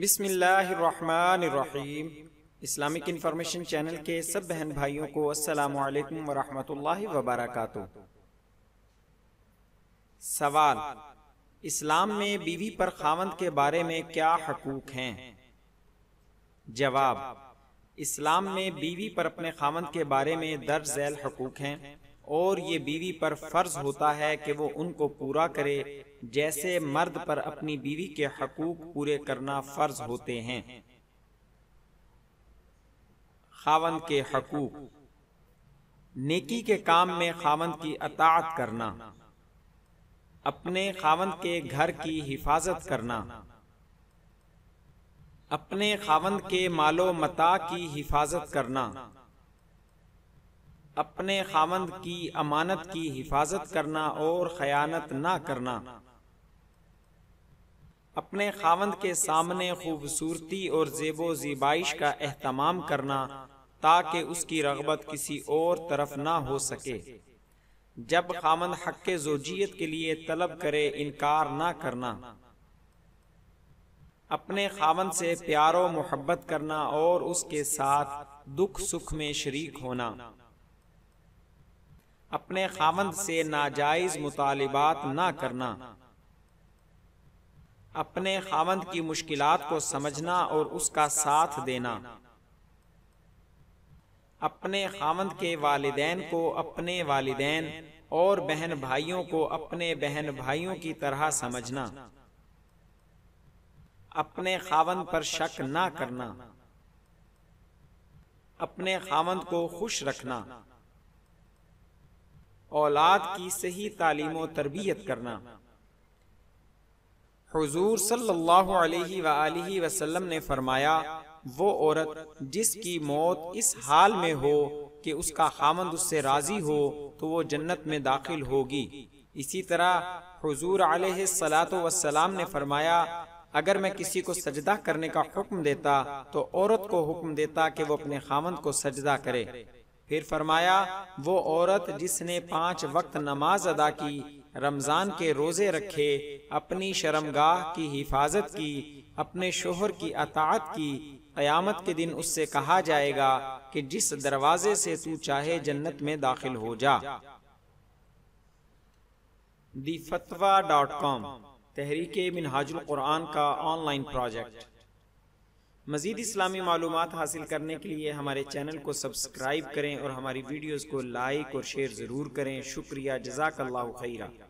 बिसमीम Islamic information channel के सब बहन भाइयों को असलकम वरहमल वबरक सवाल इस्लाम में बीवी पर खावंद के बारे में क्या हकूक हैं जवाब इस्लाम में बीवी पर अपने खावंद के बारे में दर्ज झैल हकूक हैं और ये बीवी पर फर्ज होता है कि वो उनको पूरा करे जैसे मर्द पर अपनी बीवी के हकूक पूरे करना फर्ज होते हैं खावन के हकूक नेकी के काम में खावन की अतात करना अपने खावन के घर की हिफाजत करना अपने खावन के मालो मता की हिफाजत करना अपने खावंद की अमानत की हिफाजत करना और खयानत ना करना अपने खावंद के सामने खूबसूरती और जेबो जीबाइश का अहतमाम करना ताकि उसकी रगबत किसी और तरफ ना हो सके जब खामंद हक जोजियत के लिए तलब करे इनकार ना करना अपने खावंद से प्यारो मोहब्बत करना और उसके साथ दुख सुख में शरीक होना अपने खावंद से नाजायज मुतालबात ना करना अपने खावंद की मुश्किलात को समझना और उसका साथ देना अपने खावंद के वालदेन को अपने वालदेन और बहन भाइयों को अपने बहन भाइयों की तरह समझना अपने खावंद पर शक ना करना अपने खावंद को खुश रखना औलाद की सही तालीम तरबियत करना हुजूर सल्लल्लाहु अलैहि वसल्लम ने फरमाया वो औरत जिसकी मौत इस हाल में हो कि उसका खामंद उससे राजी हो तो वो जन्नत में दाखिल होगी इसी तरह हजूर सलाम ने फरमाया अगर मैं किसी को सजदा करने का हुक्म देता तो औरत को हुक्म देता कि वो अपने खामंद को सजदा करे फिर फरमाया वो औरत जिसने पांच वक्त नमाज अदा की रमज़ान के रोज़े रखे अपनी शर्मगाह की हिफाजत की अपने शोहर की अतात की क़यामत के दिन उससे कहा जाएगा कि जिस दरवाजे से तू चाहे जन्नत में दाखिल हो जा दी फतवा डॉट कॉम तहरीक मिनहाजुल कुरान का ऑनलाइन प्रोजेक्ट मज़ीद इस्लामी मालूम हासिल करने के लिए हमारे चैनल को सब्सक्राइब करें और हमारी वीडियोज़ को लाइक और शेयर ज़रूर करें शुक्रिया जजाकल्ला खैरा